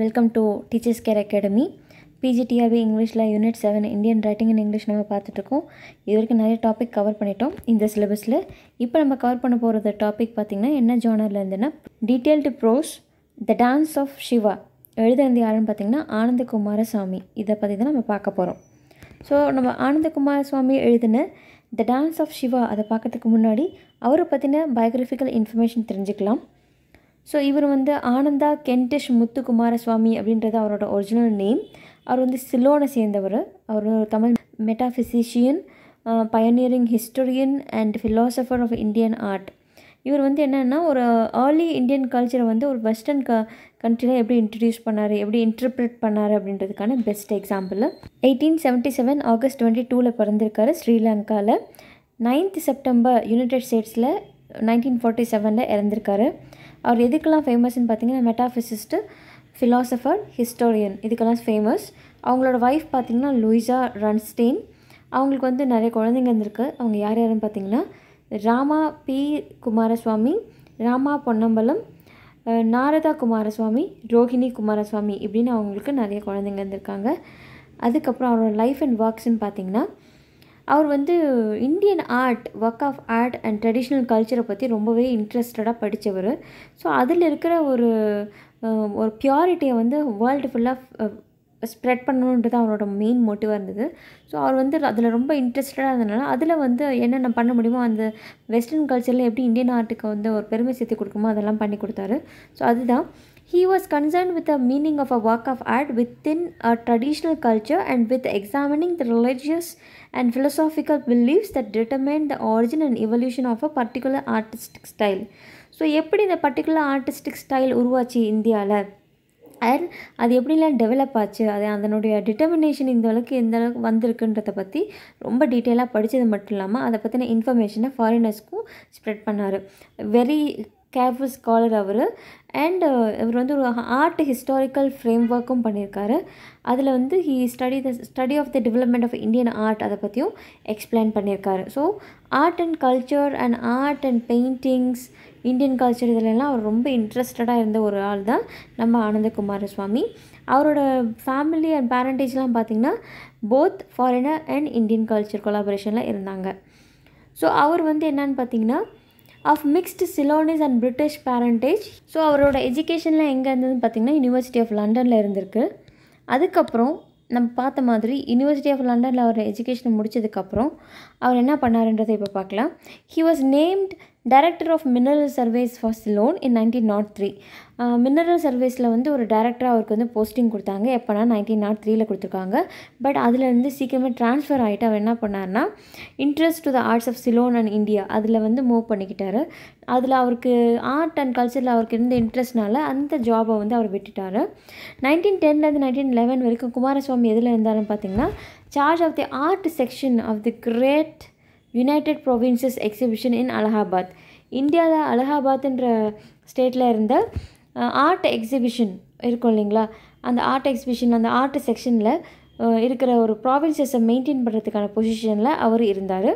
Welcome to teachers care academy PGTRB இங்கிலீஷில் unit seven Indian writing and English நம்ம பார்த்துட்ருக்கோம் இது வரைக்கும் நிறைய டாபிக் கவர் பண்ணிட்டோம் இந்த சிலபஸில் இப்போ நம்ம கவர் பண்ண போகிறது டாபிக் பார்த்திங்கன்னா என்ன ஜோனரில் இருந்துன்னா detailed prose the dance of Shiva எழுதியிருந்த யாருன்னு பார்த்திங்கன்னா ஆனந்தகுமாரசாமி இதை பற்றி தான் நம்ம பார்க்க போகிறோம் ஸோ நம்ம ஆனந்தகுமாரசுவாமி எழுதின த டான்ஸ் ஆஃப் சிவா அதை பார்க்கறதுக்கு முன்னாடி அவரை பற்றின பயோகிராஃபிக்கல் இன்ஃபர்மேஷன் தெரிஞ்சுக்கலாம் ஸோ இவர் வந்து ஆனந்தா கென்டிஷ் சுவாமி அப்படின்றது அவரோட ஒரிஜினல் நேம் அவர் வந்து சிலோனை சேர்ந்தவர் அவர் Tamil metaphysician pioneering historian and philosopher of Indian art இவர் வந்து என்னென்னா ஒரு ஏர்லி இந்தியன் கல்ச்சரை வந்து ஒரு வெஸ்டர்ன் க கண்ட்ரியில் எப்படி இன்ட்ரடியூஸ் பண்ணார் எப்படி இன்டர்பிரட் பண்ணார் அப்படின்றதுக்கான best example eighteen seventy seven August twenty டூவில் பிறந்திருக்காரு ஸ்ரீலங்காவில் நைன்த் செப்டம்பர் யுனைடெட் ஸ்டேட்ஸில் நைன்டீன் ஃபார்ட்டி செவனில் இறந்திருக்காரு அவர் எதுக்கெல்லாம் ஃபேமஸ்ன்னு பார்த்தீங்கன்னா மெட்டாஃபிசிஸ்ட்டு ஃபிலாசபர் ஹிஸ்டோரியன் இதுக்கெல்லாம் ஃபேமஸ் அவங்களோட ஒய்ஃப் பார்த்திங்கன்னா லூயிசா ரன்ஸ்டெயின் அவங்களுக்கு வந்து நிறைய குழந்தைங்க இருந்திருக்கு அவங்க யார் யாருன்னு பார்த்தீங்கன்னா ராமா பி குமாரசுவாமி ராமா பொன்னம்பலம் நாரதா குமாரசுவாமி ரோஹிணி குமாரசுவாமி இப்படின்னு அவங்களுக்கு நிறைய குழந்தைங்க இருந்திருக்காங்க அதுக்கப்புறம் அவரோட லைஃப் அண்ட் ஒர்க்ஸ்ன்னு பார்த்தீங்கன்னா அவர் வந்து Indian art work of art and traditional கல்ச்சரை பற்றி ரொம்பவே இன்ட்ரெஸ்டடாக படித்தவர் ஸோ அதில் இருக்கிற ஒரு ஒரு பியூரிட்டியை வந்து வேர்ல்டு ஃபுல்லாக ஸ்ப்ரெட் பண்ணணுன்றது அவரோட மெயின் மோட்டிவாக இருந்தது ஸோ அவர் வந்து அதில் ரொம்ப இன்ட்ரெஸ்டடாக இருந்ததுனால அதில் வந்து என்னென்ன பண்ண முடியுமோ அந்த வெஸ்டர்ன் கல்ச்சரில் எப்படி இந்தியன் ஆர்ட்டுக்கு வந்து ஒரு பெருமை சேர்த்து கொடுக்குமோ அதெல்லாம் பண்ணி கொடுத்தாரு ஸோ அதுதான் He was concerned with the meaning of a work of art within a traditional culture and with examining the religious and philosophical beliefs that determine the origin and evolution of a particular artistic style. So எப்படி இந்த particular artistic style உருவாச்சு இந்தியாவில் and அது எப்படிலாம் develop ஆச்சு அது அதனுடைய determination இந்த அளவுக்கு எந்த அளவுக்கு வந்திருக்குன்றதை பற்றி ரொம்ப டீட்டெயிலாக படித்தது மட்டும் இல்லாமல் அதை பற்றின இன்ஃபர்மேஷனை ஃபாரினர்ஸ்க்கும் ஸ்ப்ரெட் பண்ணார் வெரி கேஃபு ஸ்காலர் அவர் அண்ட் uh, இவர் வந்து ஒரு ஆர்ட் ஹிஸ்டாரிக்கல் ஃப்ரேம் ஒர்க்கும் பண்ணியிருக்காரு அதில் வந்து he study the study of the development of Indian art அதை பற்றியும் எக்ஸ்பிளைன் பண்ணியிருக்காரு so art and culture and art and paintings Indian culture இதிலெல்லாம் அவர் ரொம்ப இன்ட்ரெஸ்டடாக இருந்த ஒரு ஆள் தான் நம்ம ஆனந்தகுமார சுவாமி அவரோட ஃபேமிலி அண்ட் பேரண்டேஜ்லாம் பார்த்திங்கன்னா both foreigner and Indian culture கொலாபரேஷனில் இருந்தாங்க ஸோ அவர் வந்து என்னன்னு பார்த்தீங்கன்னா of mixed Ceylonese and British parentage so அவரோட எஜுகேஷனில் எங்கே இருந்ததுன்னு பார்த்தீங்கன்னா யூனிவர்சிட்டி ஆஃப் லண்டனில் இருந்திருக்கு அதுக்கப்புறம் நம்ம பார்த்த மாதிரி யூனிவர்சிட்டி ஆஃப் லண்டனில் அவரோட எஜுகேஷன் முடித்ததுக்கப்புறம் அவர் என்ன பண்ணாருன்றதை இப்போ பார்க்கலாம் he was named director of mineral surveys for Ceylon in nineteen nought three mineral சர்வேஸில் வந்து ஒரு டேரக்டராக அவருக்கு வந்து போஸ்டிங் கொடுத்தாங்க எப்போனா நைன்டீன் நாட் oh த்ரீயில் கொடுத்துருக்காங்க பட் அதுலேருந்து சீக்கிரமே ட்ரான்ஸ்ஃபர் ஆகிட்டு அவர் என்ன பண்ணார்னா interest to the arts of Ceylon and India அதில் வந்து மூவ் பண்ணிக்கிட்டார் அதில் அவருக்கு ஆர்ட் அண்ட் கல்ச்சரில் அவருக்கு இருந்த இன்ட்ரெஸ்ட்னால அந்த ஜாபை வந்து அவர் விட்டுட்டார் நைன்டீன் டென்லேருந்து நைன்டீன் லெவன் வரைக்கும் குமாரசுவாமி எதில் இருந்தாருன்னு பார்த்தீங்கன்னா charge of the art section of the great united provinces exhibition in Allahabad இந்தியாவில் அலகாபாத்ன்ற ஸ்டேட்டில் இருந்த ஆர்ட் எக்ஸிபிஷன் இருக்கும் இல்லைங்களா அந்த ஆர்ட் எக்ஸிபிஷன் அந்த ஆர்ட் செக்ஷனில் இருக்கிற ஒரு ப்ராவின்சஸை மெயின்டைன் பண்ணுறதுக்கான பொசிஷனில் அவர் இருந்தார்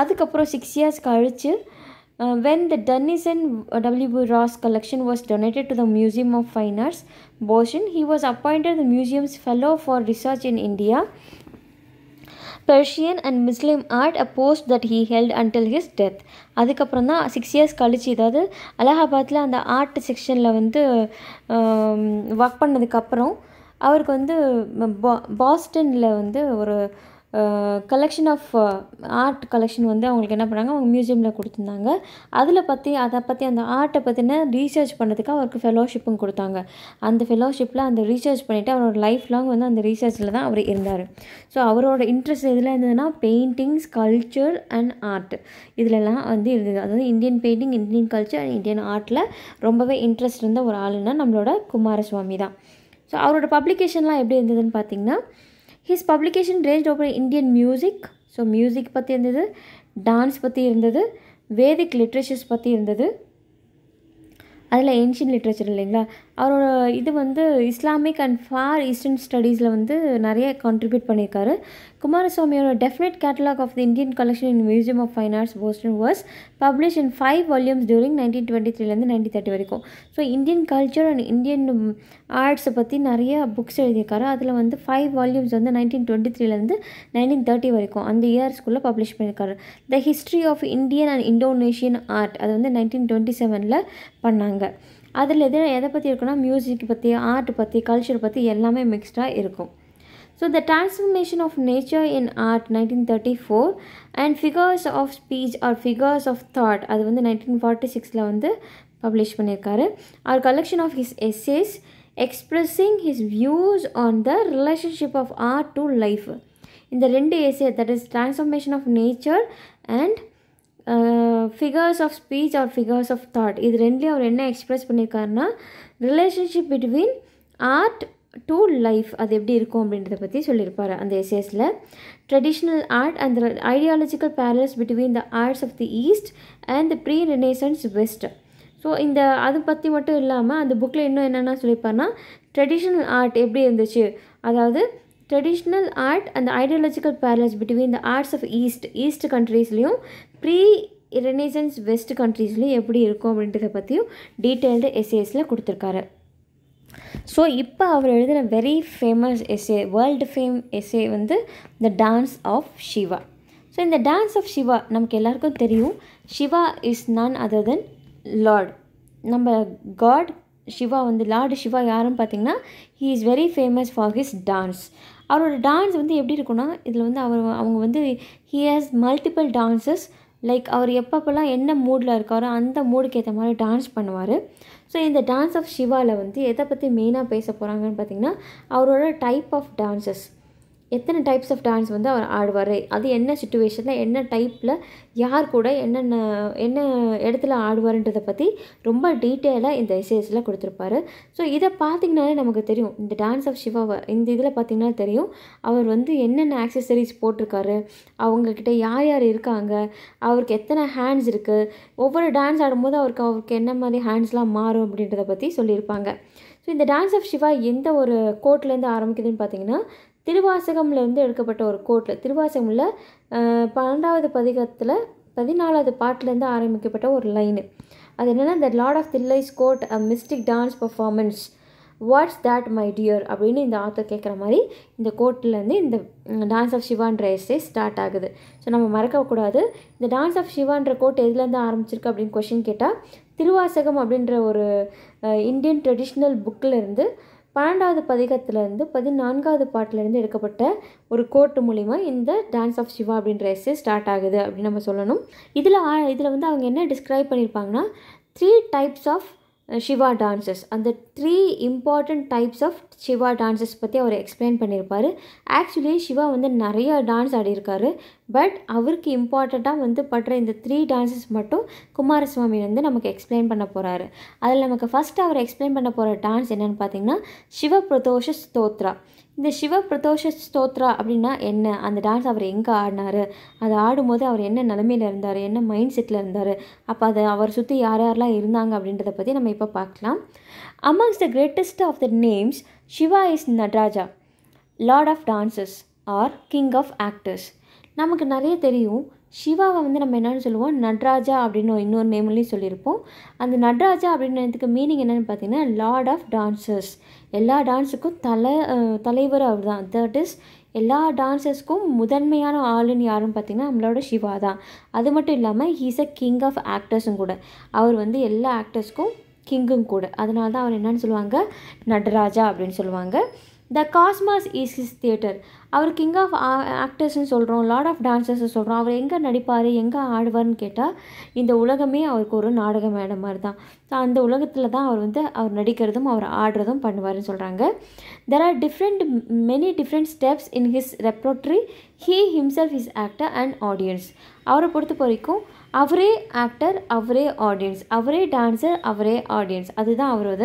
அதுக்கப்புறம் சிக்ஸ் இயர்ஸ் கழித்து when the Dennison W B Ross collection was donated to the museum of fine arts Boston he was appointed the museum's fellow for research in India Persian and Muslim art a post that he held until his death அதுக்கப்புறம் தான் six years கழிச்சு அதாவது அலகாபாத்தில் அந்த art செக்ஷனில் வந்து work பண்ணதுக்கப்புறம் அவருக்கு வந்து பாஸ்டனில் வந்து ஒரு கலெக்ஷன் ஆஃப் ஆர்ட் கலெக்ஷன் வந்து அவங்களுக்கு என்ன பண்ணாங்க அவங்க மியூசியமில் கொடுத்துருந்தாங்க அதில் பற்றி அதை பற்றி அந்த ஆர்ட்டை பற்றின ரீசர்ச் பண்ணதுக்கு அவருக்கு ஃபெலோஷிப்பும் கொடுத்தாங்க அந்த ஃபெலோஷிப்பில் அந்த ரீசர்ச் பண்ணிவிட்டு அவரோட லைஃப் லாங் வந்து அந்த ரீசர்ச்சில் தான் அவர் இருந்தார் ஸோ அவரோட இன்ட்ரெஸ்ட் எதில் இருந்ததுன்னா பெயிண்டிங்ஸ் கல்ச்சர் அண்ட் ஆர்ட் இதிலெல்லாம் வந்து இருந்தது அதாவது Indian painting Indian culture and Indian ஆர்ட்டில் ரொம்பவே இன்ட்ரெஸ்ட் இருந்த ஒரு ஆளுன்னா நம்மளோட குமாரசுவாமி தான் ஸோ அவரோட பப்ளிகேஷன்லாம் எப்படி இருந்ததுன்னு பார்த்திங்கன்னா his publication range over Indian music so music பற்றி இருந்தது டான்ஸ் பற்றி இருந்தது வேதிக் லிட்ரேச்சர்ஸ் பற்றி இருந்தது அதில் ஏன்ஷியன் லிட்ரேச்சர் இல்லைங்களா அவரோட இது வந்து இஸ்லாமிக் அண்ட் ஃபார் ஈஸ்டர்ன் ஸ்டடீஸில் வந்து நிறைய கான்ட்ரிபியூட் பண்ணியிருக்காரு குமாரசுவாமியோட definite catalogue of the Indian collection in museum of fine arts Boston was publish in five volumes during nineteen twenty த்ரீலேருந்து நைன்டீன் தேர்ட்டி வரைக்கும் so Indian culture and Indian ஆர்ட்ஸை பற்றி நிறைய புக்ஸ் எழுதியிருக்காரு அதில் வந்து ஃபைவ் வால்யூம்ஸ் வந்து நைன்டீன் டுவெண்ட்டி த்ரீலேருந்து நைன்டீன் தேர்ட்டி வரைக்கும் அந்த இயர்ஸ்குள்ளே பப்ளிஷ் பண்ணியிருக்காரு the history of Indian and Indonesian art அது வந்து நைன்டீன் டுவெண்ட்டி செவனில் பண்ணாங்க அதில் எது எதை பற்றி இருக்குன்னா மியூசிக் பற்றி ஆர்ட் பற்றி கல்ச்சர் பற்றி எல்லாமே மிக்ஸ்டாக இருக்கும் so the transformation of nature in art nineteen thirty four and figures of speech or figures of thought அது வந்து நைன்டீன் ஃபார்ட்டி சிக்ஸில் வந்து பப்ளிஷ் பண்ணியிருக்காரு or collection of his essays expressing his views on the relationship of art to life இந்த ரெண்டு essay that is transformation of nature and figures of speech or figures of thought இது ரெண்டுலேயும் அவர் என்ன express பண்ணியிருக்காருன்னா relationship between art to life அது எப்படி இருக்கும் அப்படின்றத பற்றி சொல்லியிருப்பார் அந்த எஸ்எஸில் traditional art and ideological parallels between the arts of the east and the pre renaissance west so இந்த அது பற்றி மட்டும் இல்லாமல் அந்த புக்கில் இன்னும் என்னென்ன சொல்லியிருப்பார்னா ட்ரெடிஷ்னல் ஆர்ட் எப்படி இருந்துச்சு அதாவது ட்ரெடிஷ்னல் ஆர்ட் அந்த ideological parallels between the arts of east east கண்ட்ரீஸ்லேயும் ப்ரீ ரெனிசன்ஸ் வெஸ்ட் கண்ட்ரீஸ்லேயும் எப்படி இருக்கும் அப்படின்றத பற்றியும் டீட்டெயில்டு எஸ்ஏஸில் கொடுத்துருக்காரு ஸோ இப்போ அவர் எழுதின very famous essay world fame essay வந்து the dance of Shiva so இந்த டான்ஸ் ஆஃப் ஷிவா நமக்கு எல்லாருக்கும் தெரியும் Shiva is none other than lord நம்ம காட் ஷிவா வந்து லார்டு ஷிவா யாருன்னு பார்த்தீங்கன்னா he is very famous for his dance அவரோட டான்ஸ் வந்து எப்படி இருக்குன்னா இதில் வந்து அவர் அவங்க வந்து he has multiple dances like அவர் எப்பப்பெல்லாம் என்ன மூடில் இருக்காரோ அந்த மூடுக்கு ஏற்ற மாதிரி டான்ஸ் பண்ணுவார் ஸோ இந்த டான்ஸ் ஆஃப் சிவாவில் வந்து எதை பற்றி மெயினாக பேச போகிறாங்கன்னு பார்த்தீங்கன்னா அவரோட டைப் ஆஃப் டான்ஸஸ் எத்தனை டைப்ஸ் ஆஃப் டான்ஸ் வந்து அவர் ஆடுவார் அது என்ன சுச்சுவேஷனில் என்ன டைப்பில் யார் கூட என்னென்ன என்ன இடத்துல ஆடுவார்ன்றதை பற்றி ரொம்ப டீட்டெயிலாக இந்த இசேஸில் கொடுத்துருப்பாரு ஸோ இதை பார்த்திங்கனாலே நமக்கு தெரியும் இந்த டான்ஸ் ஆஃப் சிவாவை இந்த இதில் பார்த்திங்கன்னா தெரியும் அவர் வந்து என்னென்ன ஆக்சசரிஸ் போட்டிருக்காரு அவங்கக்கிட்ட யார் யார் இருக்காங்க அவருக்கு எத்தனை ஹேண்ட்ஸ் இருக்குது ஒவ்வொரு டான்ஸ் ஆடும்போது அவருக்கு அவருக்கு என்ன மாதிரி ஹேண்ட்ஸ்லாம் மாறும் அப்படின்றத பற்றி சொல்லியிருப்பாங்க ஸோ இந்த டான்ஸ் ஆஃப் சிவா எந்த ஒரு கோட்லேருந்து ஆரம்பிக்குதுன்னு பார்த்தீங்கன்னா இருந்து எடுக்கப்பட்ட ஒரு கோட்ல திருவாசகமில் பன்னெண்டாவது பதிகத்தில் பதினாலாவது பாட்டிலேருந்து ஆரம்பிக்கப்பட்ட ஒரு லைனு அது என்னென்னா the lord of Thillai's court a mystic dance performance what's that my dear அப்படின்னு இந்த ஆத்தர் கேட்குற மாதிரி இந்த கோட்டிலேருந்து இந்த டான்ஸ் ஆஃப் சிவான்ற எஸ்ஸே ஸ்டார்ட் ஆகுது ஸோ நம்ம மறக்கக்கூடாது இந்த டான்ஸ் ஆஃப் சிவான்ற கோட் எதுலேருந்து ஆரம்பிச்சிருக்கு அப்படின்னு கொஷின் கேட்டால் திருவாசகம் அப்படின்ற ஒரு இந்தியன் ட்ரெடிஷ்னல் புக்கில் இருந்து பன்னெண்டாவது பதிகத்திலேருந்து பதினான்காவது பாட்டிலேருந்து எடுக்கப்பட்ட ஒரு கோட்டு மூலிமா இந்த டான்ஸ் ஆஃப் சிவா அப்படின்ற எஸ்ஸே ஸ்டார்ட் ஆகுது அப்படின்னு நம்ம சொல்லணும் இதில் இதில் வந்து அவங்க என்ன டிஸ்கிரைப் பண்ணியிருப்பாங்கன்னா three types of Shiva dances அந்த three important types of Shiva dances பற்றி அவர் எக்ஸ்பிளைன் பண்ணியிருப்பார் ஆக்சுவலி சிவா வந்து நிறைய டான்ஸ் ஆடியிருக்காரு பட் அவருக்கு இம்பார்ட்டண்ட்டாக வந்து படுற இந்த த்ரீ டான்ஸஸ் மட்டும் குமாரசுவாமி வந்து நமக்கு எக்ஸ்பிளைன் பண்ண போகிறாரு அதில் நமக்கு ஃபஸ்ட் அவர் எக்ஸ்பிளைன் பண்ண போகிற டான்ஸ் என்னென்னு பார்த்தீங்கன்னா சிவ பிரதோஷ ஸ்தோத்ரா இந்த சிவ பிரதோஷ ஸ்தோத்ரா அப்படின்னா என்ன அந்த டான்ஸ் அவர் எங்கே ஆடினார் அதை ஆடும்போது அவர் என்ன நிலமையில் இருந்தார் என்ன மைண்ட் செட்டில் இருந்தார் அப்போ அதை அவர் சுற்றி யார் யாரெல்லாம் இருந்தாங்க அப்படின்றத பற்றி நம்ம இப்போ பார்க்கலாம் amongst the greatest of the names Shiva is Nataraja lord of dancers or king of actors நமக்கு நிறைய தெரியும் சிவாவை வந்து நம்ம என்னென்னு சொல்லுவோம் நட்ராஜா அப்படின்னு இன்னொரு நேம்லேயும் சொல்லியிருப்போம் அந்த நட்ராஜா அப்படின்றதுக்கு மீனிங் என்னென்னு பார்த்தீங்கன்னா லார்ட் ஆஃப் டான்சர்ஸ் எல்லா டான்ஸுக்கும் தலை தலைவர் அவர் தான் தட் இஸ் எல்லா டான்சர்ஸ்க்கும் முதன்மையான ஆளுன்னு யாருன்னு பார்த்தீங்கன்னா நம்மளோட சிவா தான் அது மட்டும் இல்லாமல் ஹீஸ் அ கிங் ஆஃப் ஆக்டர்ஸும் கூட அவர் வந்து எல்லா ஆக்டர்ஸ்க்கும் கிங்கும் கூட அதனால தான் அவர் என்னென்னு சொல்லுவாங்க நடராஜா அப்படின்னு சொல்லுவாங்க the cosmos is his theatre அவர் கிங் ஆஃப் ஆக்டர்ஸ்னு சொல்கிறோம் லார்ட் ஆஃப் டான்சர்ஸ்னு சொல்கிறோம் அவர் எங்கே நடிப்பார் எங்கே ஆடுவார்னு கேட்டால் இந்த உலகமே அவருக்கு ஒரு நாடக மேடம் மாதிரி தான் ஸோ அந்த உலகத்தில் தான் அவர் வந்து அவர் நடிக்கிறதும் அவர் ஆடுறதும் பண்ணுவார்னு சொல்கிறாங்க there are different many different steps in his repertory he himself is actor and audience அவரை பொறுத்த வரைக்கும் அவரே ஆக்டர் அவரே ஆடியன்ஸ் அவரே டான்ஸர் அவரே ஆடியன்ஸ் அதுதான் அவரோட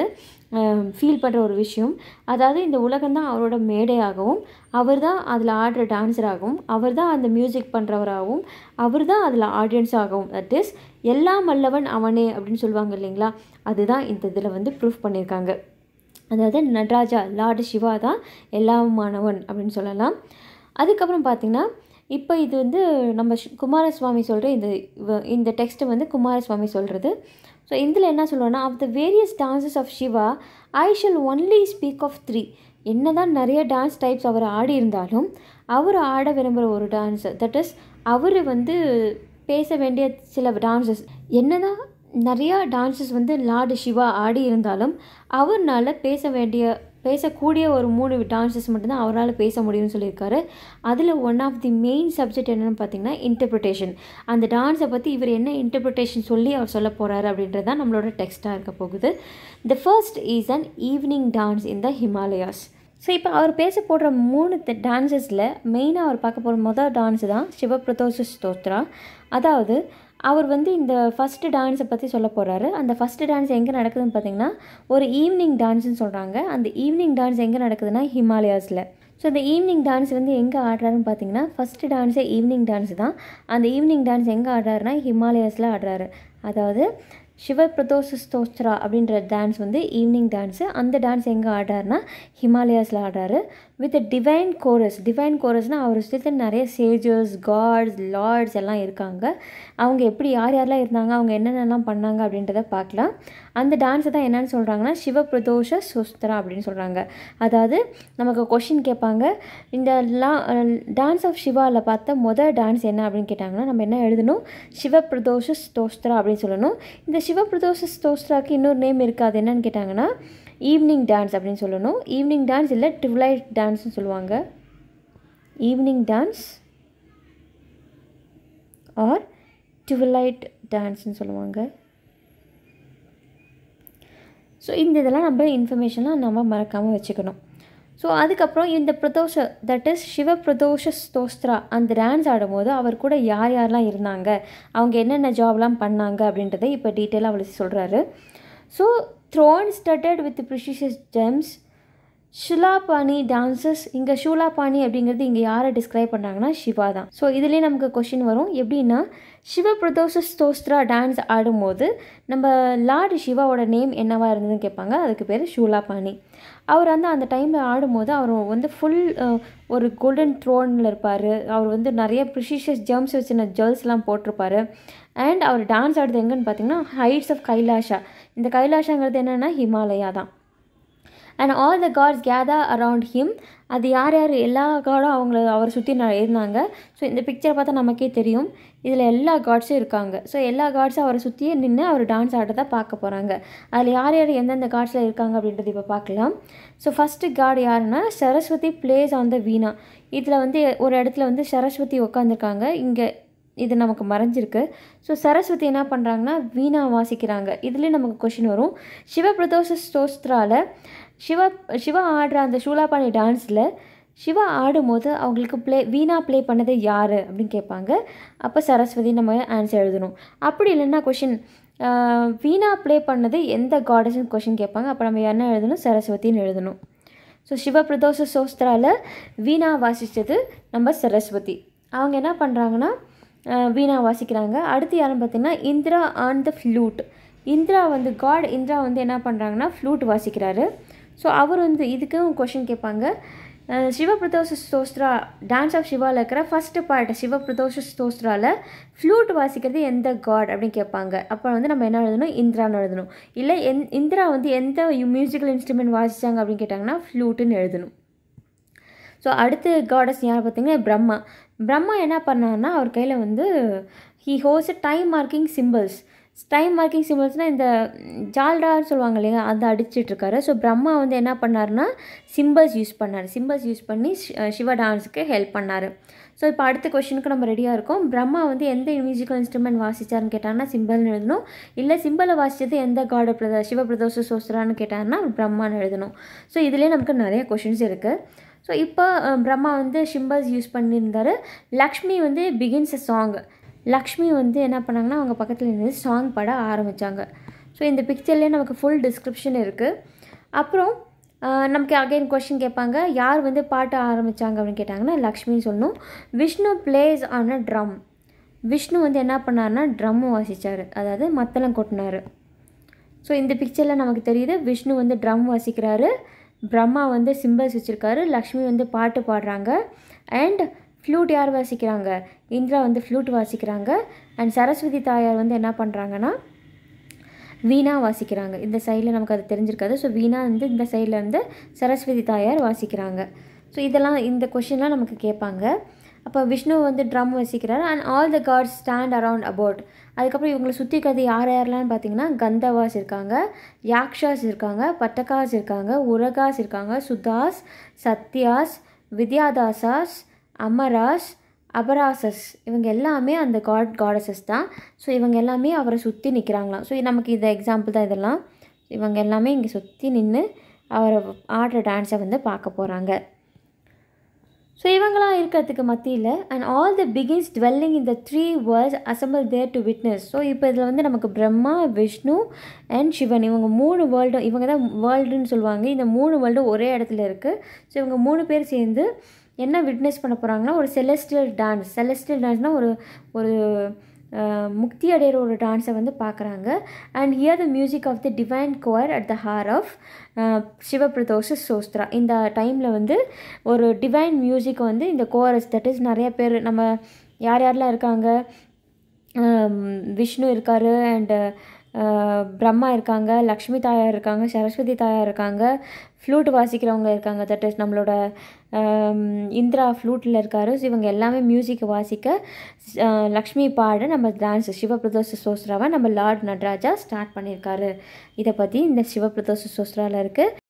ஃபீல் பண்ணுற ஒரு விஷயம் அதாவது இந்த உலகம்தான் அவரோட மேடையாகவும் அவர் தான் அதில் ஆடுற டான்ஸராகவும் அவர் தான் அந்த மியூசிக் பண்ணுறவராகவும் அவர் தான் அதில் ஆடியன்ஸாகவும் தட் இஸ் எல்லாம் வல்லவன் அவனே அப்படின்னு சொல்லுவாங்க இல்லைங்களா அதுதான் இந்த இதில் வந்து ப்ரூஃப் பண்ணியிருக்காங்க அதாவது நடராஜா லார்டு சிவா தான் எல்லாமானவன் அப்படின்னு சொல்லலாம் அதுக்கப்புறம் பார்த்திங்கன்னா இப்போ இது வந்து நம்ம குமாரசுவாமி சொல்கிற இந்த இந்த டெக்ஸ்ட்டை வந்து குமாரசுவாமி சொல்கிறது ஸோ இதில் என்ன சொல்லுவேன்னா of the various dances of Shiva I shall only speak of three என்ன தான் நிறைய டான்ஸ் டைப்ஸ் அவர் ஆடி இருந்தாலும் அவர் ஆட விரும்புகிற ஒரு டான்ஸ் தட் இஸ் அவர் வந்து பேச வேண்டிய சில டான்ஸஸ் என்ன தான் நிறையா டான்ஸஸ் வந்து லார்டு சிவா ஆடி இருந்தாலும் அவர்னால் பேச வேண்டிய பேசக்கூடிய ஒரு மூணு டான்சஸ் மட்டும்தான் அவரால் பேச முடியும்னு சொல்லியிருக்காரு அதில் one of the main subject என்னென்னு பார்த்தீங்கன்னா இன்டர்பிரிட்டேஷன் அந்த டான்ஸை பற்றி இவர் என்ன இன்டர்பிரிட்டேஷன் சொல்லி அவர் சொல்ல போகிறாரு அப்படின்றது தான் நம்மளோட டெக்ஸ்ட்டாக இருக்க போகுது the first is an evening dance in the Himalayas so இப்போ அவர் பேச போடுற மூணு டான்ஸஸில் மெயினாக அவர் பார்க்க போகிற மொதல் டான்ஸு தான் சிவபிரதோஷ ஸ்தோத்ரா அதாவது அவர் வந்து இந்த ஃபஸ்ட்டு டான்ஸை பற்றி சொல்ல போகிறாரு அந்த ஃபஸ்ட்டு டான்ஸ் எங்கே நடக்குதுன்னு பார்த்தீங்கன்னா ஒரு ஈவினிங் டான்ஸ்னு சொல்கிறாங்க அந்த ஈவினிங் டான்ஸ் எங்கே நடக்குதுன்னா ஹிமாலயாஸில் ஸோ அந்த ஈவினிங் டான்ஸ் வந்து எங்கே ஆடுறாருன்னு பார்த்தீங்கன்னா ஃபஸ்ட்டு டான்ஸே ஈவினிங் டான்ஸ் தான் அந்த ஈவினிங் டான்ஸ் எங்கே ஆடுறாருன்னா ஹிமாலயாஸில் ஆடுறாரு அதாவது பிரதோஷ ஸ்தோஸ்திரா அப்படின்ற டான்ஸ் வந்து ஈவினிங் டான்ஸு அந்த டான்ஸ் எங்கே ஆடுறாருனா ஹிமாலயாஸில் ஆடுறாரு வித் டிவைன் கோரஸ் டிவைன் கோரஸ்னால் அவர் சுற்றி நிறைய சேஜர்ஸ் காட்ஸ் லார்ட்ஸ் எல்லாம் இருக்காங்க அவங்க எப்படி யார் யாரெல்லாம் இருந்தாங்க அவங்க என்னென்னலாம் பண்ணாங்க அப்படின்றத பார்க்கலாம் அந்த டான்ஸை தான் என்னென்னு சொல்கிறாங்கன்னா சிவபிரதோஷ சுஸ்திரா அப்படின்னு சொல்கிறாங்க அதாவது நமக்கு கொஷின் கேட்பாங்க இந்த லா டான்ஸ் ஆஃப் சிவாவில் பார்த்த மொதல் டான்ஸ் என்ன அப்படின்னு கேட்டாங்கன்னா நம்ம என்ன எழுதணும் சிவபிரதோஷ ஸ்தோஸ்தரா அப்படின்னு சொல்லணும் இந்த சிவபிரதோஷ ஸ்தோஸ்திராவுக்கு இன்னொரு நேம் இருக்குது அது என்னென்னு கேட்டாங்கன்னா ஈவினிங் டான்ஸ் அப்படின்னு சொல்லணும் ஈவினிங் டான்ஸ் இல்லை ட்விலைட் டான்ஸ்னு சொல்லுவாங்க ஈவினிங் டான்ஸ் ஆர் ட்விலைட் டான்ஸ்னு சொல்லுவாங்க ஸோ இந்த இதெல்லாம் நம்ம இன்ஃபர்மேஷன்லாம் நம்ம மறக்காமல் வச்சுக்கணும் ஸோ அதுக்கப்புறம் இந்த பிரதோஷ தட் இஸ் சிவ பிரதோஷ ஸ்தோஸ்திரா அந்த டான்ஸ் ஆடும்போது அவர் கூட யார் யாரெலாம் இருந்தாங்க அவங்க என்னென்ன ஜாப்லாம் பண்ணாங்க அப்படின்றத இப்போ டீட்டெயிலாக அவளுக்கு சொல்கிறாரு so throne studded with precious gems Shulapani dances இங்கே ஷூலாபாணி அப்படிங்கிறது இங்கே யாரை டிஸ்கிரைப் பண்ணாங்கன்னா சிவா தான் ஸோ இதுலேயே நமக்கு கொஷின் வரும் எப்படின்னா சிவபிரதோஷ ஸ்தோஸ்திரா டான்ஸ் ஆடும்போது நம்ம லார்டு சிவாவோட நேம் என்னவாக இருந்ததுன்னு கேட்பாங்க அதுக்கு பேர் ஷூலாபாணி அவர் வந்து அந்த டைமில் ஆடும்போது அவர் வந்து ஃபுல் ஒரு கோல்டன் த்ரோனில் இருப்பார் அவர் வந்து நிறைய ப்ரிஷிஷியஸ் ஜெர்ம்ஸ் வச்சுன ஜுவல்ஸ்லாம் போட்டிருப்பார் அண்ட் அவர் டான்ஸ் ஆடுறது எங்கன்னு பார்த்தீங்கன்னா ஹைட்ஸ் ஆஃப் கைலாஷா இந்த கைலாஷாங்கிறது என்னென்னா ஹிமாலயா தான் and all the gods gather around him அது யார் யார் எல்லா காடும் அவங்கள அவரை சுற்றி இருந்தாங்க ஸோ இந்த பிக்சரை பார்த்தா நமக்கே தெரியும் இதில் எல்லா காட்ஸும் இருக்காங்க ஸோ எல்லா காட்ஸும் அவரை சுற்றியே நின்று அவர் டான்ஸ் ஆடுறதை பார்க்க போகிறாங்க அதில் யார் யார் எந்தெந்த காட்ஸில் இருக்காங்க அப்படின்றது இப்போ பார்க்கலாம் ஸோ ஃபஸ்ட்டு காட் யாருன்னா Saraswati plays on the veena இதில் வந்து ஒரு இடத்துல வந்து சரஸ்வதி உட்காந்துருக்காங்க இங்கே இது நமக்கு மறைஞ்சிருக்கு ஸோ சரஸ்வதி என்ன பண்ணுறாங்கன்னா வீணா வாசிக்கிறாங்க இதுலேயே நமக்கு கொஷின் வரும் சிவபிரதோஷ ஸ்தோஸ்திராவில் சிவா சிவா ஆடுற அந்த ஷூலாபாணி டான்ஸில் சிவா ஆடும்போது அவங்களுக்கு ப்ளே வீணா ப்ளே பண்ணது யார் அப்படின்னு கேட்பாங்க அப்போ சரஸ்வதி நம்ம ஆன்சர் எழுதணும் அப்படி இல்லைன்னா கொஷின் வீணா ப்ளே பண்ணது எந்த காடஸ்ன்னு கொஷின் கேட்பாங்க அப்போ நம்ம என்ன எழுதணும் சரஸ்வதின்னு எழுதணும் ஸோ சிவபிரதோஷ சோஸ்திராவில் வீணா வாசித்தது நம்ம சரஸ்வதி அவங்க என்ன பண்ணுறாங்கன்னா வீணா வாசிக்கிறாங்க அடுத்து யாரும் பார்த்திங்கன்னா Indra on the flute Indra வந்து காட் இந்திரா வந்து என்ன பண்ணுறாங்கன்னா ஃப்ளூட் வாசிக்கிறாரு ஸோ அவர் வந்து இதுக்கும் கொஷின் கேட்பாங்க சிவபிரதோஷ ஸ்தோஸ்ரா டான்ஸ் ஆஃப் சிவாவில் இருக்கிற ஃபஸ்ட்டு பாட்டு சிவபிரதோஷ ஸ்தோஸ்ராவில் ஃப்ளூட் வாசிக்கிறது எந்த காட் அப்படின்னு கேட்பாங்க அப்போ வந்து நம்ம என்ன எழுதணும் இந்திரான்னு எழுதணும் இல்லை எந் இந்திரா வந்து எந்த மியூசிக்கல் இன்ஸ்ட்ருமெண்ட் வாசித்தாங்க அப்படின்னு கேட்டாங்கன்னா ஃப்ளூட்டுன்னு எழுதணும் ஸோ அடுத்து காடஸ் யார் பார்த்தீங்கன்னா பிரம்மா பிரம்மா என்ன பண்ணாங்கன்னா அவர் கையில் வந்து ஹீ ஹோஸ் time marking symbols time marking சிம்பிள்ஸ்னால் இந்த ஜால்டான்னு சொல்லுவாங்க இல்லையா அதை அடிச்சிட்ருக்காரு ஸோ பிரம்மா வந்து என்ன பண்ணார்னா சிம்பிள்ஸ் யூஸ் பண்ணார் சிம்பிள்ஸ் யூஸ் பண்ணி சிவ டான்ஸுக்கு ஹெல்ப் பண்ணார் ஸோ இப்போ அடுத்த கொஷனுக்கு நம்ம ரெடியாக இருக்கோம் பிரம்மா வந்து எந்த மியூசிக்கல் இன்ஸ்ட்ருமெண்ட் வாசித்தார்னு கேட்டாங்கன்னா சிம்பிள்னு எழுதணும் இல்லை சிம்பிளை வாசித்தது எந்த காட பிரத பிரதோஷ சோசரான்னு கேட்டாங்கன்னா பிரம்மான்னு எழுதணும் ஸோ இதிலே நமக்கு நிறைய கொஷின்ஸ் இருக்குது ஸோ இப்போ பிரம்மா வந்து சிம்பிள்ஸ் யூஸ் பண்ணியிருந்தார் லக்ஷ்மி வந்து பிகின்ஸ் அ சாங் லக்ஷ்மி வந்து என்ன பண்ணாங்கன்னா அவங்க பக்கத்தில் இருந்து சாங் பாட ஆரம்பித்தாங்க ஸோ இந்த பிக்சர்லேயே நமக்கு ஃபுல் டிஸ்கிரிப்ஷன் இருக்குது அப்புறம் நமக்கு அகைன் கொஷின் கேட்பாங்க யார் வந்து பாட்டு ஆரம்பித்தாங்க அப்படின்னு கேட்டாங்கன்னா லக்ஷ்மின்னு சொல்லணும் Vishnu plays on a drum Vishnu வந்து என்ன பண்ணார்னா ட்ரம் வாசித்தார் அதாவது மத்தளம் கொட்டினார் ஸோ இந்த பிக்சரில் நமக்கு தெரியுது விஷ்ணு வந்து ட்ரம் வாசிக்கிறாரு பிரம்மா வந்து சிம்பிள்ஸ் வச்சுருக்காரு லக்ஷ்மி வந்து பாட்டு பாடுறாங்க அண்ட் ஃப்ளூட் யார் வாசிக்கிறாங்க இந்திரா வந்து ஃப்ளூட் வாசிக்கிறாங்க அண்ட் சரஸ்வதி தாயார் வந்து என்ன பண்ணுறாங்கன்னா வீணா வாசிக்கிறாங்க இந்த சைடில் நமக்கு அது தெரிஞ்சிருக்காது ஸோ வீணா வந்து இந்த சைடில் இருந்து சரஸ்வதி தாயார் வாசிக்கிறாங்க ஸோ இதெல்லாம் இந்த கொஷின்லாம் நமக்கு கேட்பாங்க அப்போ விஷ்ணு வந்து ட்ரம் வசிக்கிறார் and all the gods stand around about அதுக்கப்புறம் இவங்களை சுற்றி இருக்கிறது யார் யாரெல்லாம் பார்த்தீங்கன்னா கந்தவாஸ் இருக்காங்க யாக்ஷாஸ் இருக்காங்க பட்டகாஸ் இருக்காங்க உரகாஸ் இருக்காங்க சுதாஸ் சத்யாஸ் வித்யாதாசாஸ் அமராஸ் அபராசஸ் இவங்க எல்லாமே அந்த காட் காடஸஸ் தான் ஸோ இவங்க எல்லாமே அவரை சுற்றி நிற்கிறாங்களாம் ஸோ நமக்கு இது எக்ஸாம்பிள் தான் இதெல்லாம் இவங்க எல்லாமே இங்கே சுற்றி நின்று அவரை ஆடுற டான்ஸை வந்து பார்க்க போகிறாங்க ஸோ இவங்களாம் இருக்கிறதுக்கு மத்தியில் and all the beings dwelling in the three worlds assemble there to witness so இப்போ இதில் வந்து நமக்கு பிரம்மா விஷ்ணு அண்ட் சிவன் இவங்க மூணு வேர்ல்டும் இவங்க தான் வேர்ல்டுன்னு சொல்லுவாங்க இந்த மூணு வேர்ல்டும் ஒரே இடத்துல இருக்குது ஸோ இவங்க மூணு பேர் சேர்ந்து என்ன விட்னஸ் பண்ண போகிறாங்கன்னா ஒரு செலஸ்டியல் டான்ஸ் செலஸ்டியல் டான்ஸ்னால் ஒரு ஒரு முக்தி அடைகிற ஒரு டான்ஸை வந்து பார்க்குறாங்க and hear the music of the divine choir at the hour of Shivapradosha Stotra இந்த டைமில் வந்து ஒரு டிவைன் மியூசிக் வந்து இந்த கோரஸ் தட் இஸ் நிறைய பேர் நம்ம யார் யாரெலாம் இருக்காங்க விஷ்ணு இருக்கார் அண்டு பிரம்மா இருக்காங்க லக்ஷ்மி தாயார் இருக்காங்க சரஸ்வதி தாயார் இருக்காங்க ஃப்ளூட் வாசிக்கிறவங்க இருக்காங்க தட் இஸ் நம்மளோட um, இந்திரா ஃப்ளூட்டில் இருக்கார் ஸோ இவங்க எல்லாமே மியூசிக்கை வாசிக்க லக்ஷ்மி பாட நம்ம டான்ஸ் சிவபிரதோஷ சோஸ்ராவை நம்ம லார்ட் நட்ராஜா ஸ்டார்ட் பண்ணியிருக்காரு இதை பற்றி இந்த சிவபிரதோஷ சோஸ்ராவில் இருக்குது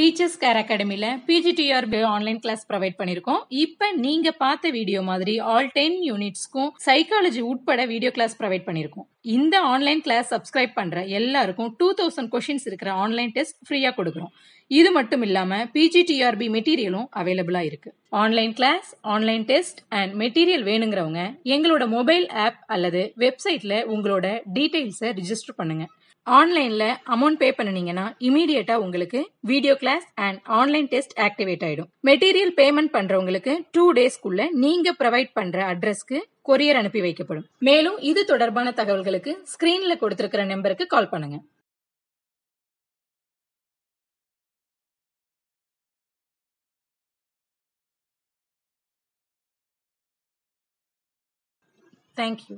டீச்சர்ஸ் கேர் அகாடமியில் பிஜிடிஆர் ஆன்லைன் கிளாஸ் ப்ரொவைட் பண்ணியிருக்கோம் இப்போ நீங்கள் பார்த்த வீடியோ மாதிரி ஆல் டென் யூனிட்ஸ்க்கும் சைக்காலஜி உட்பட வீடியோ கிளாஸ் ப்ரொவைட் பண்ணியிருக்கோம் இந்த ஆன்லைன் கிளாஸ் சப்ஸ்கிரைப் பண்ணுற எல்லாருக்கும் டூ தௌசண்ட் கொஷின்ஸ் இருக்கிற ஆன்லைன் டெஸ்ட் ஃப்ரீயாக கொடுக்குறோம் இது மட்டும் இல்லாமல் பிஜிடிஆர்பி மெட்டீரியலும் அவைலபிளாக இருக்குது online class online test and material வேணுங்கிறவங்க எங்களோட மொபைல் ஆப் அல்லது வெப்சைட்டில் உங்களோட டீட்டெயில்ஸை ரிஜிஸ்டர் பண்ணுங்கள் ஆன்லைனில் அமௌண்ட் பே பண்ணினீங்கன்னா இமீடியட்டாக உங்களுக்கு video class and online test activate ஆகிடும் மெட்டீரியல் பேமெண்ட் பண்ணுறவங்களுக்கு டூ டேஸ்க்குள்ள நீங்கள் ப்ரொவைட் பண்ணுற அட்ரஸ்க்கு கொரியர் அனுப்பி வைக்கப்படும் மேலும் இது தொடர்பான தகவல்களுக்கு ஸ்க்ரீனில் கொடுத்துருக்கிற நம்பருக்கு கால் பண்ணுங்கள் Thank you.